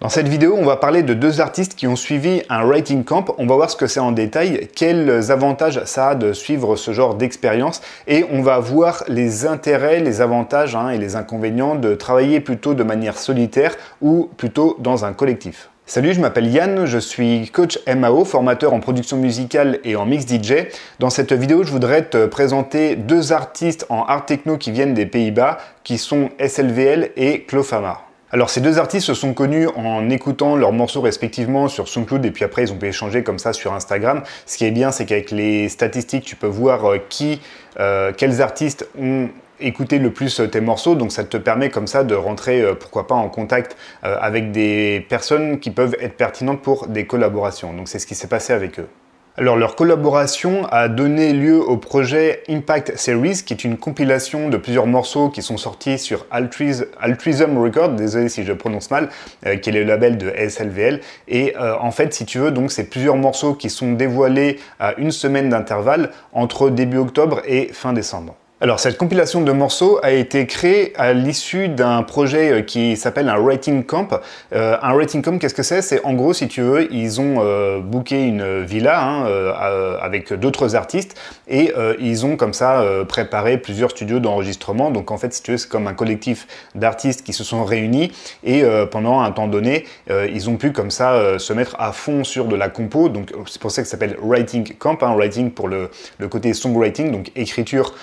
Dans cette vidéo, on va parler de deux artistes qui ont suivi un writing camp. On va voir ce que c'est en détail, quels avantages ça a de suivre ce genre d'expérience et on va voir les intérêts, les avantages hein, et les inconvénients de travailler plutôt de manière solitaire ou plutôt dans un collectif. Salut, je m'appelle Yann, je suis coach MAO, formateur en production musicale et en mix DJ. Dans cette vidéo, je voudrais te présenter deux artistes en art techno qui viennent des Pays-Bas, qui sont SLVL et Clofama. Alors ces deux artistes se sont connus en écoutant leurs morceaux respectivement sur SoundCloud et puis après ils ont pu échanger comme ça sur Instagram. Ce qui est bien c'est qu'avec les statistiques tu peux voir euh, qui, euh, quels artistes ont écouté le plus euh, tes morceaux, donc ça te permet comme ça de rentrer, pourquoi pas, en contact avec des personnes qui peuvent être pertinentes pour des collaborations. Donc c'est ce qui s'est passé avec eux. Alors leur collaboration a donné lieu au projet Impact Series, qui est une compilation de plusieurs morceaux qui sont sortis sur Altruism, Record, Records, désolé si je prononce mal, euh, qui est le label de SLVL. Et euh, en fait, si tu veux, donc c'est plusieurs morceaux qui sont dévoilés à une semaine d'intervalle entre début octobre et fin décembre. Alors cette compilation de morceaux a été créée à l'issue d'un projet euh, qui s'appelle un writing camp. Euh, un writing camp, qu'est-ce que c'est C'est en gros, si tu veux, ils ont euh, booké une villa hein, euh, avec d'autres artistes et ils ont comme ça préparé plusieurs studios d'enregistrement. Donc en fait, si tu veux, c'est comme un collectif d'artistes qui se sont réunis et pendant un temps donné, ils ont pu comme ça se mettre à fond sur de la compo. Donc c'est pour ça que ça s'appelle writing camp, un hein, writing pour le, le, côté songwriting, donc écriture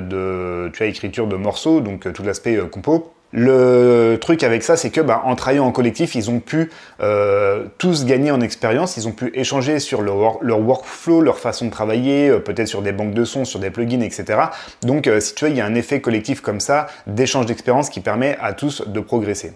de tu as écriture de morceaux, donc euh, tout l'aspect euh, compo. Le truc avec ça, c'est que bah, en travaillant en collectif, ils ont pu euh, tous gagner en expérience, ils ont pu échanger sur leur, workflow, leur façon de travailler, peut-être sur des banques de sons, sur des plugins, etc. Donc si tu veux, il y a un effet collectif comme ça d'échange d'expérience qui permet à tous de progresser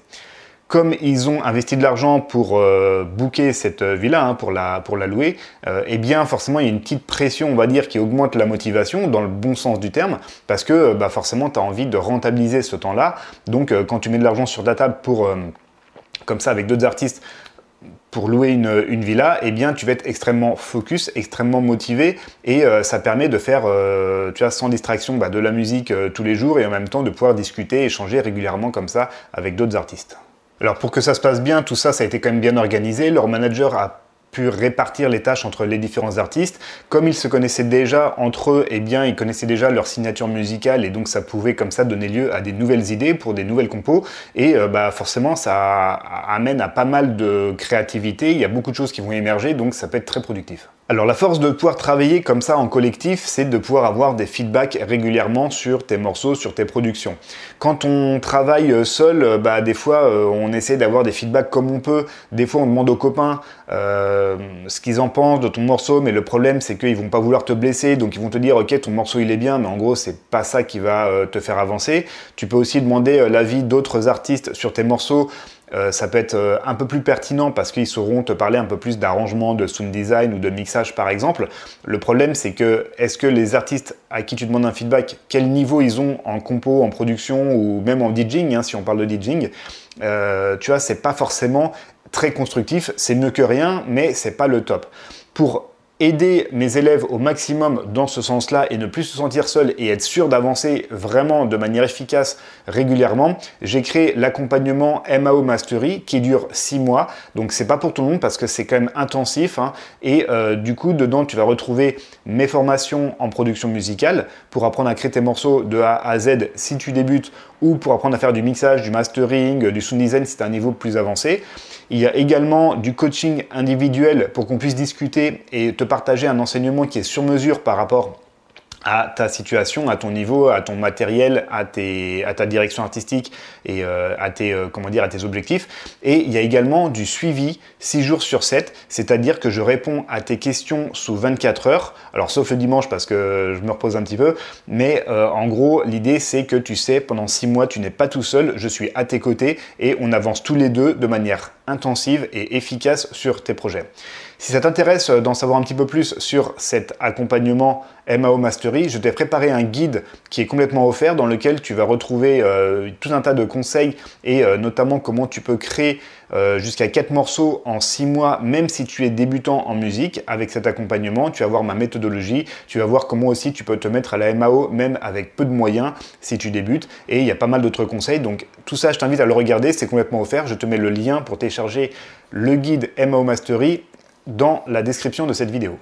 comme ils ont investi de l'argent pour bouquer euh, booker cette euh, villa, hein, pour, la, louer, euh, eh bien forcément il y a une petite pression, on va dire, qui augmente la motivation, dans le bon sens du terme, parce que bah, forcément tu as envie de rentabiliser ce temps-là. Donc quand tu mets de l'argent sur la table pour, comme ça, avec d'autres artistes, pour louer une, villa, eh bien, tu vas être extrêmement focus, extrêmement motivé, et ça permet de faire, tu vois, sans distraction, bah, de la musique tous les jours, et en même temps de pouvoir discuter, échanger régulièrement comme ça avec d'autres artistes. Alors pour que ça se passe bien, tout ça, ça a été quand même bien organisé. Leur manager a pu répartir les tâches entre les différents artistes. Comme ils se connaissaient déjà entre eux, eh bien, ils connaissaient déjà leur signature musicale et donc ça pouvait comme ça donner lieu à des nouvelles idées pour des nouvelles compos. Et euh, bah, forcément, ça amène à pas mal de créativité. Il y a beaucoup de choses qui vont émerger, donc ça peut être très productif. Alors la force de pouvoir travailler comme ça en collectif, c'est de pouvoir avoir des feedbacks régulièrement sur tes morceaux, sur tes productions. Quand on travaille euh, seul, euh, bah, des fois euh, on essaie d'avoir des feedbacks comme on peut. Des fois on demande aux copains ce qu'ils en pensent de ton morceau, mais le problème c'est qu'ils vont pas vouloir te blesser, donc ils vont te dire ok ton morceau il est bien, mais en gros c'est pas ça qui va te faire avancer. Tu peux aussi demander l'avis d'autres artistes sur tes morceaux euh, ça peut être euh, un peu plus pertinent parce qu'ils sauront te parler un peu plus d'arrangement, de sound design ou de mixage par exemple. Le problème c'est que est-ce que les artistes à qui tu demandes un feedback, quel niveau ils ont en compo, en production ou même en DJing, hein, si on parle de DJing, euh, tu vois, c'est pas forcément très constructif, c'est mieux que rien, mais c'est pas le top. Pour aider mes élèves au maximum dans ce sens-là et ne plus se sentir seul et être sûr d'avancer vraiment de manière efficace régulièrement, j'ai créé l'accompagnement MAO Mastery qui dure 6 mois. Donc c'est pas pour tout le monde parce que c'est quand même intensif hein. et euh, du coup dedans tu vas retrouver mes formations en production musicale pour apprendre à créer tes morceaux de A à Z si tu débutes ou pour apprendre à faire du mixage, du mastering, du sound design si tu as un niveau plus avancé. Il y a également du coaching individuel pour qu'on puisse discuter et te partager un enseignement qui est sur mesure par rapport à ta situation, à ton niveau, à ton matériel, à, ta direction artistique et euh, à, tes, euh, comment dire, à tes objectifs. Et il y a également du suivi 6 jours sur 7, c'est-à-dire que je réponds à tes questions sous 24 heures, alors sauf le dimanche parce que je me repose un petit peu, mais euh, en gros l'idée c'est que tu sais, pendant 6 mois tu n'es pas tout seul, je suis à tes côtés et on avance tous les deux de manière intensive et efficace sur tes projets. Si ça t'intéresse euh, d'en savoir un petit peu plus sur cet accompagnement MAO Mastery, je t'ai préparé un guide qui est complètement offert dans lequel tu vas retrouver euh, tout un tas de conseils et euh, notamment comment tu peux créer jusqu'à 4 morceaux en 6 mois, même si tu es débutant en musique. Avec cet accompagnement, tu vas voir ma méthodologie, tu vas voir comment aussi tu peux te mettre à la MAO même avec peu de moyens si tu débutes. Et il y a pas mal d'autres conseils, donc tout ça, je t'invite à le regarder, c'est complètement offert. Je te mets le lien pour télécharger le guide MAO Mastery dans la description de cette vidéo.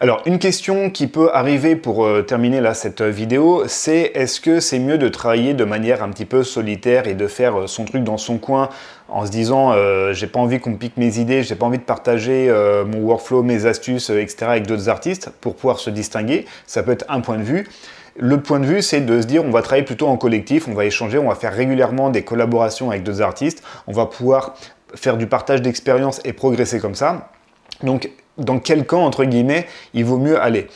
Alors, une question qui peut arriver pour euh, terminer là cette euh, vidéo, c'est est-ce que c'est mieux de travailler de manière un petit peu solitaire et de faire euh, son truc dans son coin en se disant j'ai pas envie qu'on pique mes idées, j'ai pas envie de partager mon workflow, mes astuces, etc. avec d'autres artistes pour pouvoir se distinguer Ça peut être un point de vue. Le point de vue, c'est de se dire on va travailler plutôt en collectif, on va échanger, on va faire régulièrement des collaborations avec d'autres artistes, on va pouvoir faire du partage d'expériences et progresser comme ça. Donc, dans quel camp, entre guillemets, il vaut mieux aller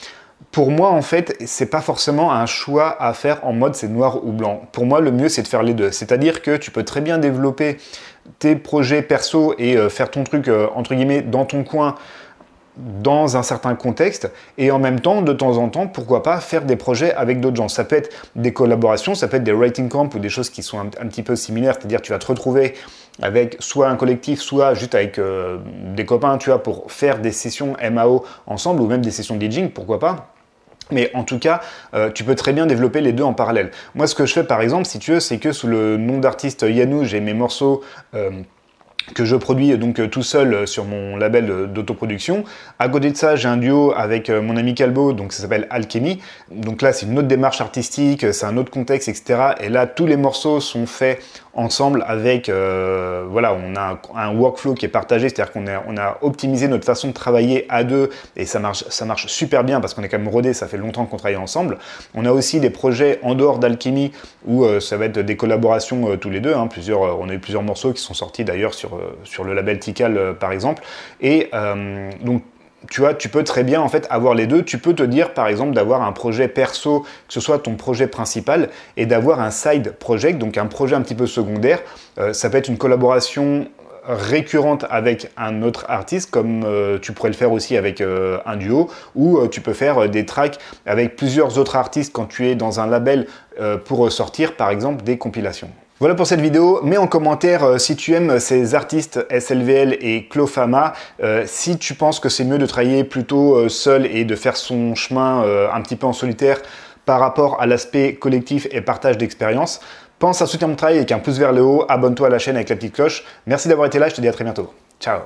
pour moi, en fait, c'est pas forcément un choix à faire en mode c'est noir ou blanc. Pour moi, le mieux, c'est de faire les deux. C'est-à-dire que tu peux très bien développer tes projets perso et euh, faire ton truc, euh, entre guillemets, dans ton coin, dans un certain contexte et en même temps, de temps en temps, pourquoi pas faire des projets avec d'autres gens. Ça peut être des collaborations, ça peut être des writing camps ou des choses qui sont un, petit peu similaires, c'est-à-dire tu vas te retrouver avec soit un collectif, soit juste avec euh, des copains, tu vois, pour faire des sessions MAO ensemble ou même des sessions DJing, pourquoi pas. Mais en tout cas, euh, tu peux très bien développer les deux en parallèle. Moi, ce que je fais par exemple, si tu veux, c'est que sous le nom d'artiste Yanou, j'ai mes morceaux... Euh, que je produis donc euh, tout seul euh, sur mon label d'autoproduction. À côté de ça, j'ai un duo avec euh, mon ami Calbo, donc ça s'appelle Alchemy. Donc là, c'est une autre démarche artistique, c'est un autre contexte, etc. Et là, tous les morceaux sont faits ensemble avec, voilà, on a un, workflow qui est partagé, c'est-à-dire qu'on a, on a optimisé notre façon de travailler à deux et ça marche, ça marche super bien parce qu'on est quand même rodé ça fait longtemps qu'on travaille ensemble. On a aussi des projets en dehors d'Alchemy où ça va être des collaborations tous les deux, hein, plusieurs, on a eu plusieurs morceaux qui sont sortis d'ailleurs sur euh, sur, le label Tical euh, par exemple. Et euh, donc tu vois, tu peux très bien en fait avoir les deux. Tu peux te dire par exemple d'avoir un projet perso, que ce soit ton projet principal, et d'avoir un side project, donc un projet un petit peu secondaire. ça peut être une collaboration récurrente avec un autre artiste, comme tu pourrais le faire aussi avec un duo, ou tu peux faire des tracks avec plusieurs autres artistes quand tu es dans un label pour sortir par exemple des compilations. Voilà pour cette vidéo. Mets en commentaire euh, si tu aimes ces artistes SLVL et Clofama, euh, si tu penses que c'est mieux de travailler plutôt euh, seul et de faire son chemin un petit peu en solitaire par rapport à l'aspect collectif et partage d'expérience. Pense à soutenir mon travail avec un pouce vers le haut, abonne-toi à la chaîne avec la petite cloche. Merci d'avoir été là, je te dis à très bientôt. Ciao